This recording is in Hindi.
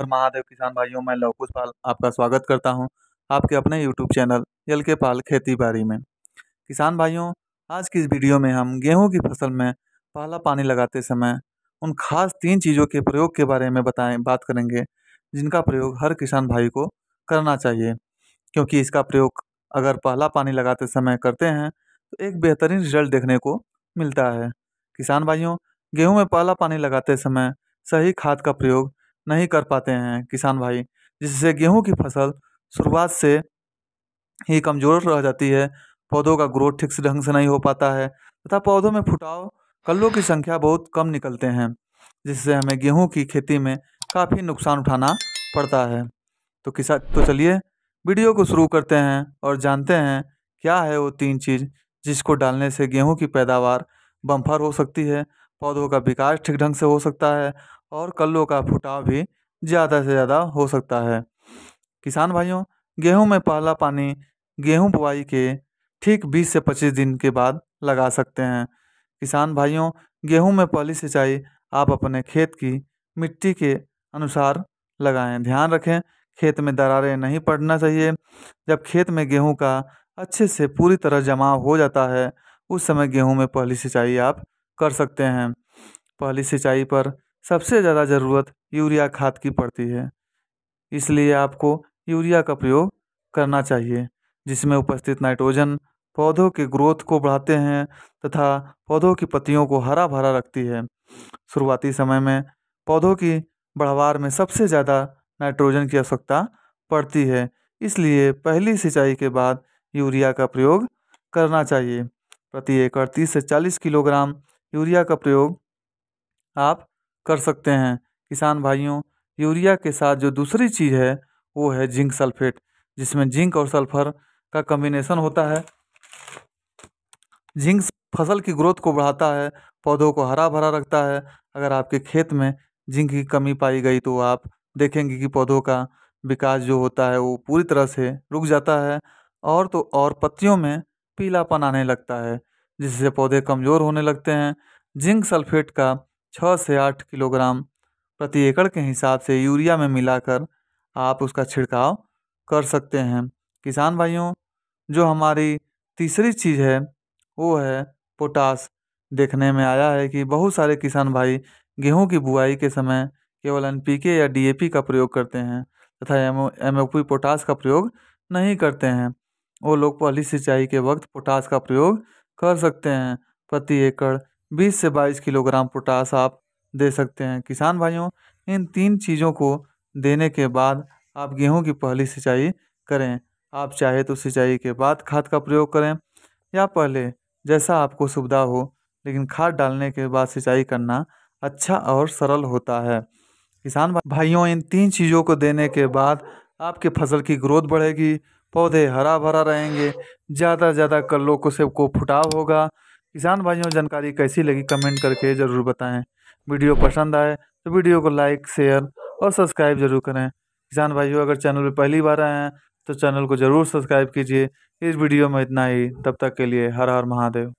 और महादेव किसान भाइयों मैं लवकुश पाल आपका स्वागत करता हूं आपके अपने यूट्यूब चैनल यल के पाल खेती बाड़ी में किसान भाइयों आज की इस वीडियो में हम गेहूं की फसल में पहला पानी लगाते समय उन खास तीन चीज़ों के प्रयोग के बारे में बताएं बात करेंगे जिनका प्रयोग हर किसान भाई को करना चाहिए क्योंकि इसका प्रयोग अगर पहला पानी लगाते समय करते हैं तो एक बेहतरीन रिजल्ट देखने को मिलता है किसान भाइयों गेहूँ में पहला पानी लगाते समय सही खाद का प्रयोग नहीं कर पाते हैं किसान भाई जिससे गेहूँ की फसल शुरुआत से ही कमज़ोर रह जाती है पौधों का ग्रोथ ठीक से ढंग से नहीं हो पाता है तथा पौधों में फुटाव कल्लों की संख्या बहुत कम निकलते हैं जिससे हमें गेहूँ की खेती में काफ़ी नुकसान उठाना पड़ता है तो किसान तो चलिए वीडियो को शुरू करते हैं और जानते हैं क्या है वो तीन चीज़ जिसको डालने से गेहूँ की पैदावार बम्फर हो सकती है पौधों का विकास ठीक ढंग से हो सकता है और कल्लों का फुटाव भी ज़्यादा से ज़्यादा हो सकता है किसान भाइयों गेहूं में पहला पानी गेहूं बुआई के ठीक 20 से 25 दिन के बाद लगा सकते हैं किसान भाइयों गेहूं में पहली सिंचाई आप अपने खेत की मिट्टी के अनुसार लगाएं ध्यान रखें खेत में दरारें नहीं पड़ना चाहिए जब खेत में गेहूं का अच्छे से पूरी तरह जमाव हो जाता है उस समय गेहूं में पहली सिंचाई आप कर सकते हैं पहली सिंचाई पर सबसे ज़्यादा ज़रूरत यूरिया खाद की पड़ती है इसलिए आपको यूरिया का प्रयोग करना चाहिए जिसमें उपस्थित नाइट्रोजन पौधों के ग्रोथ को बढ़ाते हैं तथा पौधों की पत्तियों को हरा भरा रखती है शुरुआती समय में पौधों की बढ़वार में सबसे ज़्यादा नाइट्रोजन की आवश्यकता पड़ती है इसलिए पहली सिंचाई के बाद यूरिया का प्रयोग करना चाहिए प्रति एकड़ तीस से चालीस किलोग्राम यूरिया का प्रयोग आप कर सकते हैं किसान भाइयों यूरिया के साथ जो दूसरी चीज़ है वो है जिंक सल्फेट जिसमें जिंक और सल्फर का कम्बिनेशन होता है जिंक फसल की ग्रोथ को बढ़ाता है पौधों को हरा भरा रखता है अगर आपके खेत में जिंक की कमी पाई गई तो आप देखेंगे कि पौधों का विकास जो होता है वो पूरी तरह से रुक जाता है और तो और पत्तियों में पीलापन आने लगता है जिससे पौधे कमज़ोर होने लगते हैं जिंक सल्फेट का छः से आठ किलोग्राम प्रति एकड़ के हिसाब से यूरिया में मिलाकर आप उसका छिड़काव कर सकते हैं किसान भाइयों जो हमारी तीसरी चीज़ है वो है पोटास देखने में आया है कि बहुत सारे किसान भाई गेहूं की बुआई के समय केवल एन या डी का प्रयोग करते हैं तथा एम ओ पी पोटास का प्रयोग नहीं करते हैं वो लोग पहली सिंचाई के वक्त पोटास का प्रयोग कर सकते हैं प्रति एकड़ बीस से बाईस किलोग्राम पोटास आप दे सकते हैं किसान भाइयों इन तीन चीज़ों को देने के बाद आप गेहूं की पहली सिंचाई करें आप चाहे तो सिंचाई के बाद खाद का प्रयोग करें या पहले जैसा आपको सुविधा हो लेकिन खाद डालने के बाद सिंचाई करना अच्छा और सरल होता है किसान भाइयों इन तीन चीज़ों को देने के बाद आपके फसल की ग्रोथ बढ़ेगी पौधे हरा भरा रहेंगे ज़्यादा ज़्यादा कल्लों को सबको फुटाव होगा किसान भाइयों जानकारी कैसी लगी कमेंट करके ज़रूर बताएं वीडियो पसंद आए तो वीडियो को लाइक शेयर और सब्सक्राइब जरूर करें किसान भाइयों अगर चैनल पर पहली बार आए हैं तो चैनल को ज़रूर सब्सक्राइब कीजिए इस वीडियो में इतना ही तब तक के लिए हर हर महादेव